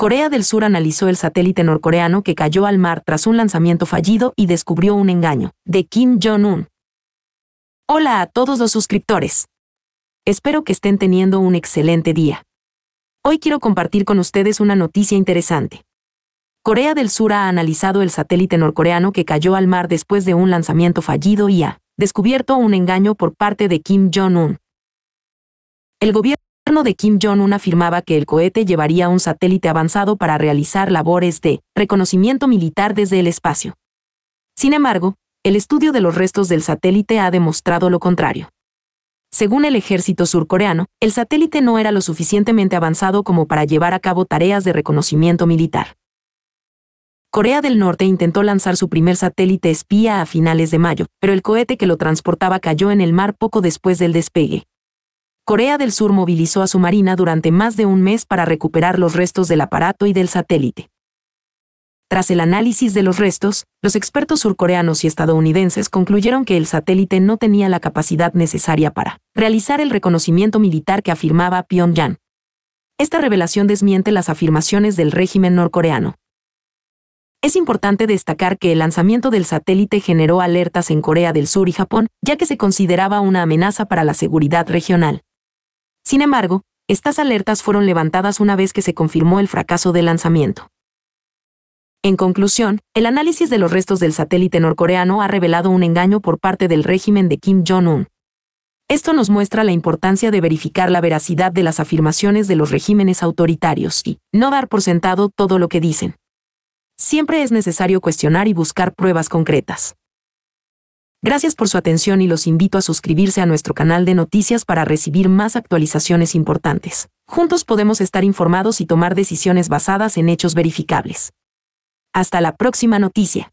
Corea del Sur analizó el satélite norcoreano que cayó al mar tras un lanzamiento fallido y descubrió un engaño, de Kim Jong-un. Hola a todos los suscriptores. Espero que estén teniendo un excelente día. Hoy quiero compartir con ustedes una noticia interesante. Corea del Sur ha analizado el satélite norcoreano que cayó al mar después de un lanzamiento fallido y ha descubierto un engaño por parte de Kim Jong-un. El gobierno gobierno de Kim Jong-un afirmaba que el cohete llevaría un satélite avanzado para realizar labores de reconocimiento militar desde el espacio. Sin embargo, el estudio de los restos del satélite ha demostrado lo contrario. Según el ejército surcoreano, el satélite no era lo suficientemente avanzado como para llevar a cabo tareas de reconocimiento militar. Corea del Norte intentó lanzar su primer satélite espía a finales de mayo, pero el cohete que lo transportaba cayó en el mar poco después del despegue. Corea del Sur movilizó a su marina durante más de un mes para recuperar los restos del aparato y del satélite. Tras el análisis de los restos, los expertos surcoreanos y estadounidenses concluyeron que el satélite no tenía la capacidad necesaria para realizar el reconocimiento militar que afirmaba Pyongyang. Esta revelación desmiente las afirmaciones del régimen norcoreano. Es importante destacar que el lanzamiento del satélite generó alertas en Corea del Sur y Japón, ya que se consideraba una amenaza para la seguridad regional. Sin embargo, estas alertas fueron levantadas una vez que se confirmó el fracaso del lanzamiento. En conclusión, el análisis de los restos del satélite norcoreano ha revelado un engaño por parte del régimen de Kim Jong-un. Esto nos muestra la importancia de verificar la veracidad de las afirmaciones de los regímenes autoritarios y no dar por sentado todo lo que dicen. Siempre es necesario cuestionar y buscar pruebas concretas. Gracias por su atención y los invito a suscribirse a nuestro canal de noticias para recibir más actualizaciones importantes. Juntos podemos estar informados y tomar decisiones basadas en hechos verificables. Hasta la próxima noticia.